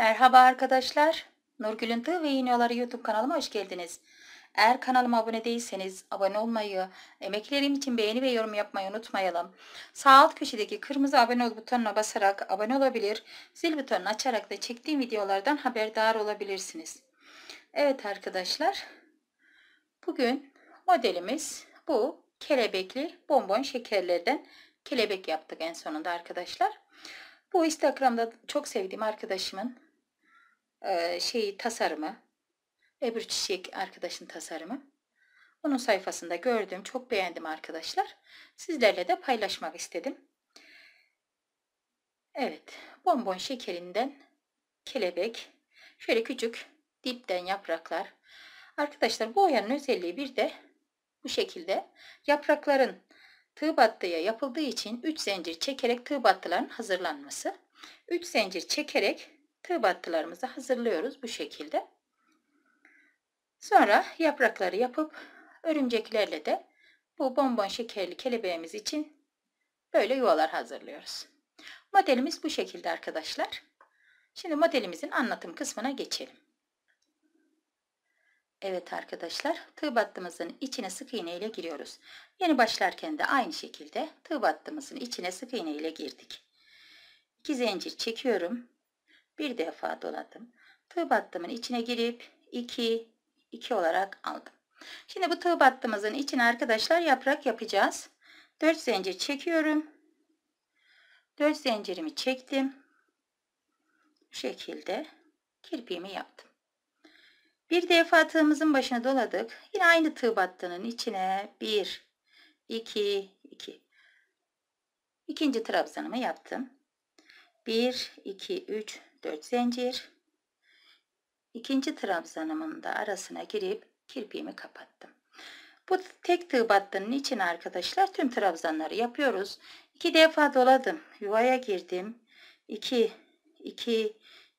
Merhaba arkadaşlar. Nurgül'ün Tığ ve İğneoları YouTube kanalıma hoş geldiniz. Eğer kanalıma abone değilseniz abone olmayı, emeklerim için beğeni ve yorum yapmayı unutmayalım. Sağ alt köşedeki kırmızı abone ol butonuna basarak abone olabilir, zil butonunu açarak da çektiğim videolardan haberdar olabilirsiniz. Evet arkadaşlar, bugün modelimiz bu kelebekli bonbon şekerlerden kelebek yaptık en sonunda arkadaşlar. Bu Instagram'da çok sevdiğim arkadaşımın şeyi tasarımı Ebru Çiçek arkadaşın tasarımı. Onun sayfasında gördüm. Çok beğendim arkadaşlar. Sizlerle de paylaşmak istedim. Evet. Bonbon şekerinden kelebek. Şöyle küçük dipten yapraklar. Arkadaşlar bu oyanın özelliği bir de bu şekilde yaprakların tığ battıya yapıldığı için 3 zincir çekerek tığ battıların hazırlanması. 3 zincir çekerek tığ hazırlıyoruz bu şekilde. Sonra yaprakları yapıp örümceklerle de bu bonbon şekerli kelebeğimiz için böyle yuvalar hazırlıyoruz. Modelimiz bu şekilde arkadaşlar. Şimdi modelimizin anlatım kısmına geçelim. Evet arkadaşlar tığ battımızın içine sık iğne ile giriyoruz. Yeni başlarken de aynı şekilde tığ battımızın içine sık iğne ile girdik. 2 zincir çekiyorum bir defa doladım. Tığ battımın içine girip 2, 2 olarak aldım. Şimdi bu tığ battımızın içine arkadaşlar yaprak yapacağız. 4 zincir çekiyorum. 4 zincirimi çektim. Bu şekilde kirpiğimi yaptım. Bir defa tığımızın başına doladık. Yine aynı tığ battının içine 1, 2, 2. İkinci trabzanımı yaptım. 1, 2, 3, 4 zincir. İkinci trabzanımın da arasına girip kirpiğimi kapattım. Bu tek tığ battının için arkadaşlar tüm trabzanları yapıyoruz. 2 defa doladım. Yuvaya girdim. 2 2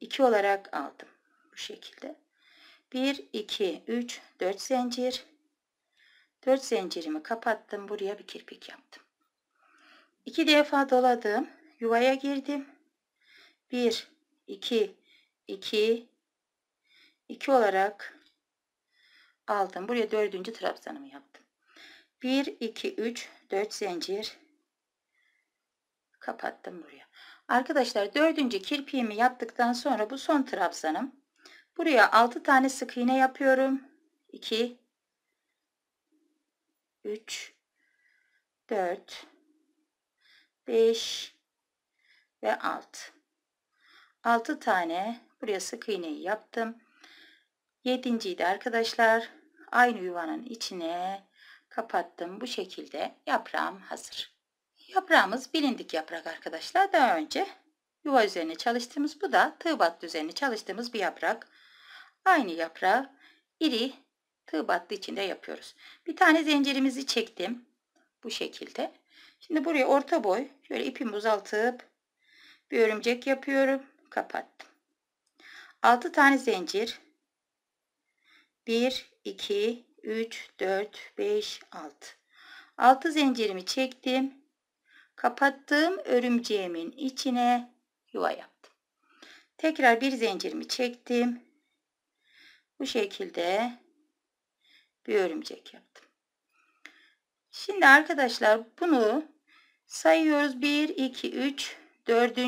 2 olarak aldım. Bu şekilde. 1 2 3 4 zincir. 4 zincirimi kapattım. Buraya bir kirpik yaptım. 2 defa doladım. Yuvaya girdim. 1 2 2 2 olarak aldım. Buraya dördüncü trabzanımı yaptım. 1 2 3 4 zincir kapattım buraya. Arkadaşlar dördüncü kirpiğimi yaptıktan sonra bu son trabzanım. Buraya 6 tane sık iğne yapıyorum. 2 3 4 5 ve 6 6 tane buraya sık iğneyi yaptım. 7.yi de arkadaşlar aynı yuvanın içine kapattım. Bu şekilde yaprağım hazır. Yaprağımız bilindik yaprak arkadaşlar. Daha önce yuva üzerine çalıştığımız bu da tığ battı üzerine çalıştığımız bir yaprak. Aynı yaprağı iri tığ battı içinde yapıyoruz. Bir tane zincirimizi çektim. Bu şekilde. Şimdi buraya orta boy şöyle ipimi uzatıp bir örümcek yapıyorum kapattım. 6 tane zincir 1 2 3 4 5 6 6 zincirimi çektim. Kapattığım örümceğimin içine yuva yaptım. Tekrar bir zincirimi çektim. Bu şekilde bir örümcek yaptım. Şimdi arkadaşlar bunu sayıyoruz. 1 2 3 4.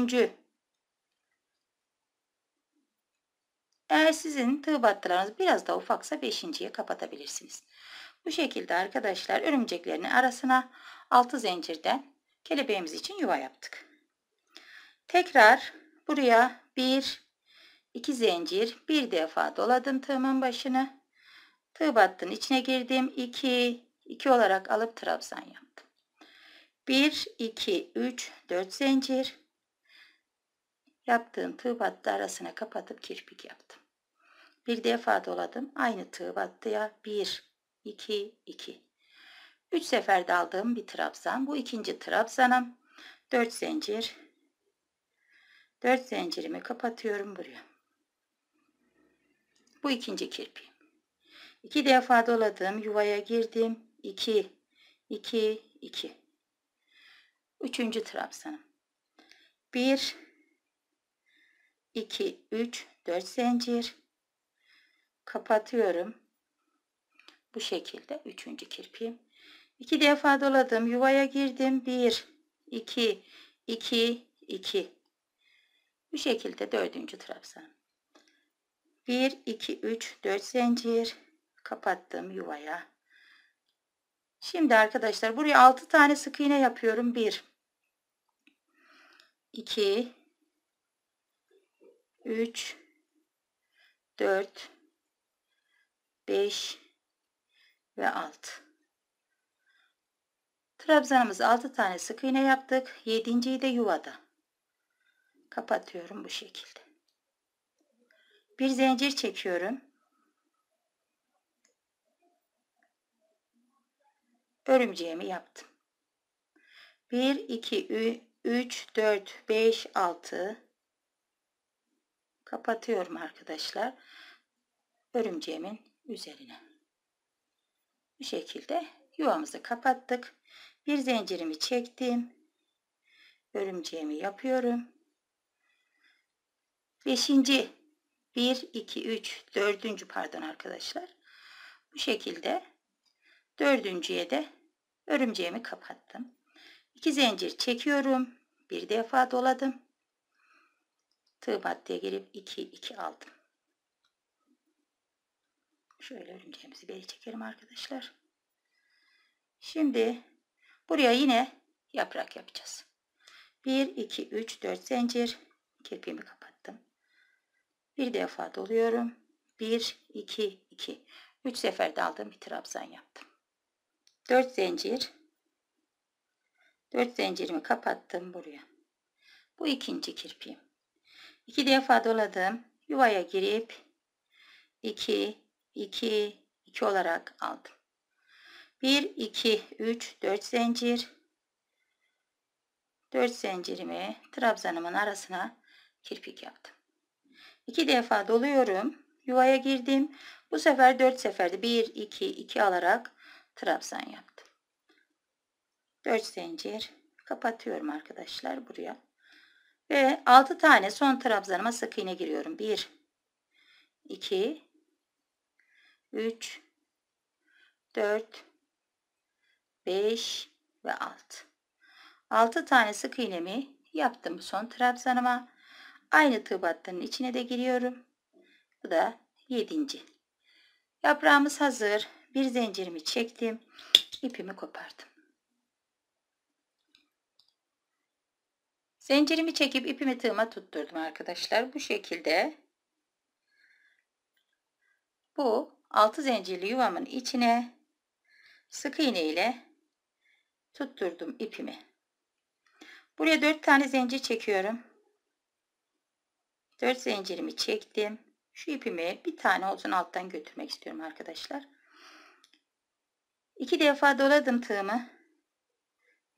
Eğer sizin tığ battılarınız biraz da ufaksa 5.ye kapatabilirsiniz. Bu şekilde arkadaşlar örümceklerin arasına 6 zincirden kelebeğimiz için yuva yaptık. Tekrar buraya 1 2 zincir bir defa doladım tığımın başını. Tığ battın içine girdim. 2 2 olarak alıp trabzan yaptım. 1 2 3 4 zincir yaptığım tığ battı arasına kapatıp kirpik yaptım. Bir defa doladım. Aynı tığ battıya 1, 2, 2. 3 seferde aldığım bir trabzan. Bu ikinci trabzanım. 4 zincir. 4 zincirimi kapatıyorum buraya. Bu ikinci kirpiğim. 2 defa doladım. Yuvaya girdim. 2, 2, 2. Üçüncü trabzanım. 1, 2, 3, 4 zincir kapatıyorum. Bu şekilde üçüncü kirpiğim. İki defa doladım. Yuvaya girdim. Bir, iki, iki, iki. Bu şekilde dördüncü trabzan. Bir, iki, üç, dört zincir. Kapattım yuvaya. Şimdi arkadaşlar buraya altı tane sık iğne yapıyorum. Bir, iki, üç, dört. 5 ve 6. Trabzanımız 6 tane sık iğne yaptık. 7.yi de yuvada. Kapatıyorum bu şekilde. Bir zincir çekiyorum. Örümceğimi yaptım. 1 2 3 4 5 6 kapatıyorum arkadaşlar. Örümceğimin üzerine. Bu şekilde yuvamızı kapattık. Bir zincirimi çektim. Örümceğimi yapıyorum. Beşinci bir iki üç dördüncü pardon arkadaşlar. Bu şekilde dördüncüye de örümceğimi kapattım. 2 zincir çekiyorum. Bir defa doladım. Tığ battıya girip iki iki aldım. Şöyle örümceğimizi geri çekelim arkadaşlar. Şimdi buraya yine yaprak yapacağız. 1, 2, 3, 4 zincir. Kirpiğimi kapattım. Bir defa doluyorum. 1, 2, 2. 3 seferde aldığım bir trabzan yaptım. 4 zincir. 4 zincirimi kapattım buraya. Bu ikinci kirpiğim. 2 defa doladım. Yuvaya girip 2, 2, 2 olarak aldım. 1, 2, 3, 4 zincir. 4 zincirimi trabzanımın arasına kirpik yaptım. 2 defa doluyorum. Yuvaya girdim. Bu sefer 4 seferde 1, 2, 2 alarak trabzan yaptım. 4 zincir kapatıyorum arkadaşlar buraya. Ve 6 tane son trabzanıma sık iğne giriyorum. 1, 2, 3, 4, 5 ve 6. 6 tane sık iğnemi yaptım son trabzanıma. Aynı tığ battının içine de giriyorum. Bu da 7. Yaprağımız hazır. Bir zincirimi çektim. ipimi kopardım. Zincirimi çekip ipimi tığıma tutturdum arkadaşlar. Bu şekilde. Bu 6 zincirli yuvamın içine sık iğne ile tutturdum ipimi. Buraya 4 tane zincir çekiyorum. 4 zincirimi çektim. Şu ipimi bir tane olsun alttan götürmek istiyorum arkadaşlar. 2 defa doladım tığımı.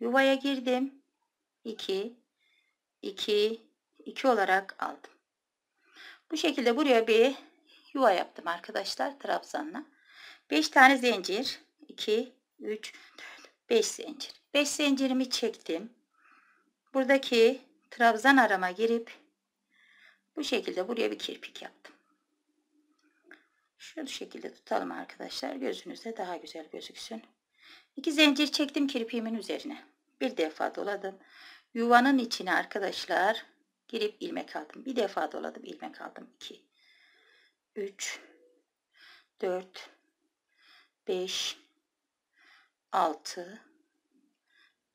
Yuvaya girdim. 2 2 2 olarak aldım. Bu şekilde buraya bir yuva yaptım arkadaşlar trabzanla. 5 tane zincir. 2, 3, 4, 5 zincir. 5 zincirimi çektim. Buradaki trabzan arama girip bu şekilde buraya bir kirpik yaptım. Şu şekilde tutalım arkadaşlar. Gözünüzde daha güzel gözüksün. 2 zincir çektim kirpiğimin üzerine. Bir defa doladım. Yuvanın içine arkadaşlar girip ilmek aldım. Bir defa doladım ilmek aldım. 2 3 4 5 6 7 8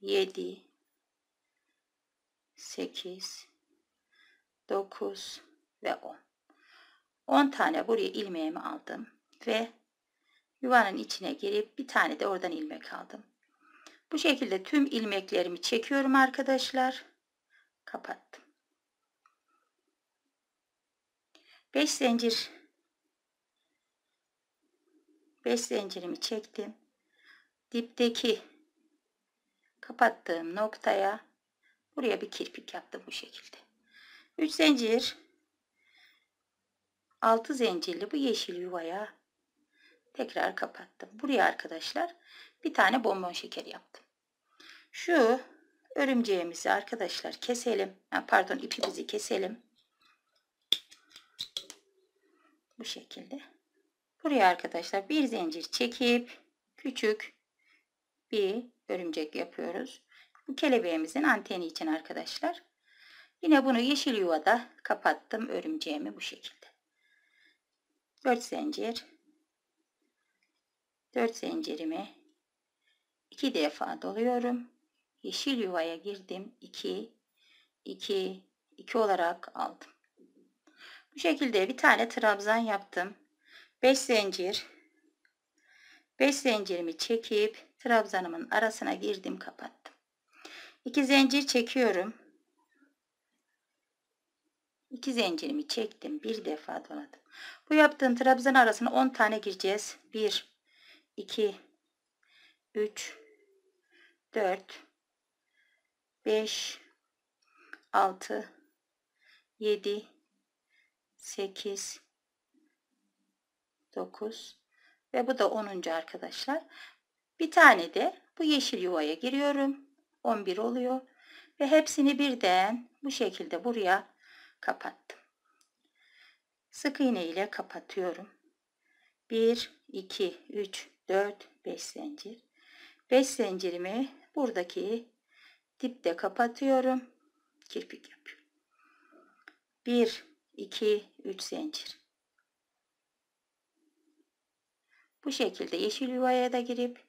9 ve 10 10 tane buraya ilmeğimi aldım ve yuvanın içine girip bir tane de oradan ilmek aldım bu şekilde tüm ilmeklerimi çekiyorum arkadaşlar kapattım 5 zincir 5 zincirimi çektim. Dipteki kapattığım noktaya buraya bir kirpik yaptım bu şekilde. 3 zincir 6 zincirli bu yeşil yuvaya tekrar kapattım. Buraya arkadaşlar bir tane bonbon şeker yaptım. Şu örümceğimizi arkadaşlar keselim. Pardon ipimizi keselim. Bu şekilde. Buraya arkadaşlar bir zincir çekip küçük bir örümcek yapıyoruz. Bu kelebeğimizin anteni için arkadaşlar. Yine bunu yeşil yuvada kapattım örümceğimi bu şekilde. 4 zincir 4 zincirimi 2 defa doluyorum. Yeşil yuvaya girdim. 2 2 2 olarak aldım. Bu şekilde bir tane trabzan yaptım. 5 zincir 5 zincirimi çekip trabzanımın arasına girdim kapattım 2 zincir çekiyorum 2 zincirimi çektim bir defa doladım bu yaptığım trabzan arasına 10 tane gireceğiz 1 2 3 4 5 6 7 8 9 ve bu da 10. arkadaşlar. Bir tane de bu yeşil yuvaya giriyorum. 11 oluyor. Ve hepsini birden bu şekilde buraya kapattım. Sık iğne ile kapatıyorum. 1, 2, 3, 4, 5 zincir. 5 zincirimi buradaki dipte kapatıyorum. Kirpik yapıyorum. 1, 2, 3 zincir. Bu şekilde yeşil yuvaya da girip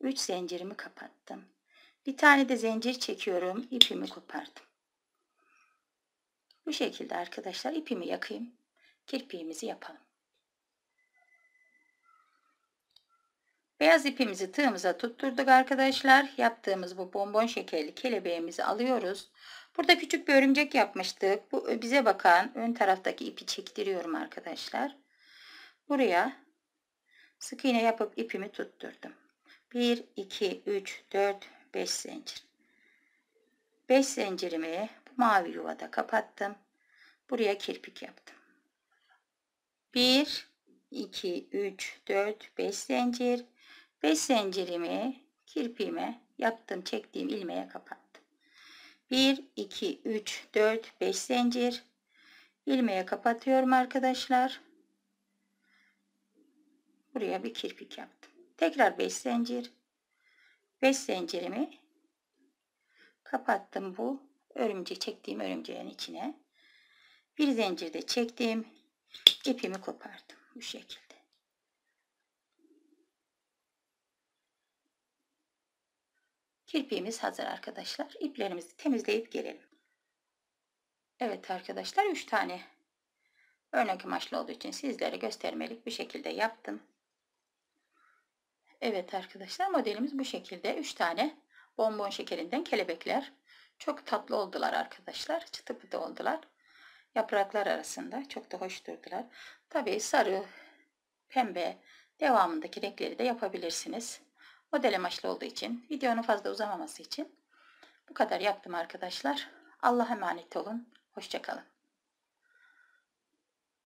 3 zincirimi kapattım. Bir tane de zincir çekiyorum. ipimi kopardım. Bu şekilde arkadaşlar ipimi yakayım. Kirpiğimizi yapalım. Beyaz ipimizi tığımıza tutturduk arkadaşlar. Yaptığımız bu bonbon şekerli kelebeğimizi alıyoruz. Burada küçük bir örümcek yapmıştık. Bu bize bakan ön taraftaki ipi çektiriyorum arkadaşlar. Buraya Sık iğne yapıp ipimi tutturdum. 1, 2, 3, 4, 5 zincir. 5 zincirimi bu mavi yuvada kapattım. Buraya kirpik yaptım. 1, 2, 3, 4, 5 zincir. 5 zincirimi kirpiğime yaptım çektiğim ilmeğe kapattım. 1, 2, 3, 4, 5 zincir. ilmeğe kapatıyorum arkadaşlar. Buraya bir kirpik yaptım. Tekrar 5 zincir. 5 zincirimi kapattım bu örümcek çektiğim örümceğin içine. Bir zincirde çektim. ipimi kopardım bu şekilde. Kirpiğimiz hazır arkadaşlar. İplerimizi temizleyip gelelim. Evet arkadaşlar 3 tane örnek amaçlı olduğu için sizlere göstermelik bir şekilde yaptım. Evet arkadaşlar modelimiz bu şekilde. 3 tane bonbon şekerinden kelebekler. Çok tatlı oldular arkadaşlar. Çıtı pıtı oldular. Yapraklar arasında çok da hoş durdular. Tabii sarı, pembe devamındaki renkleri de yapabilirsiniz. Model amaçlı olduğu için, videonun fazla uzamaması için bu kadar yaptım arkadaşlar. Allah'a emanet olun. Hoşçakalın.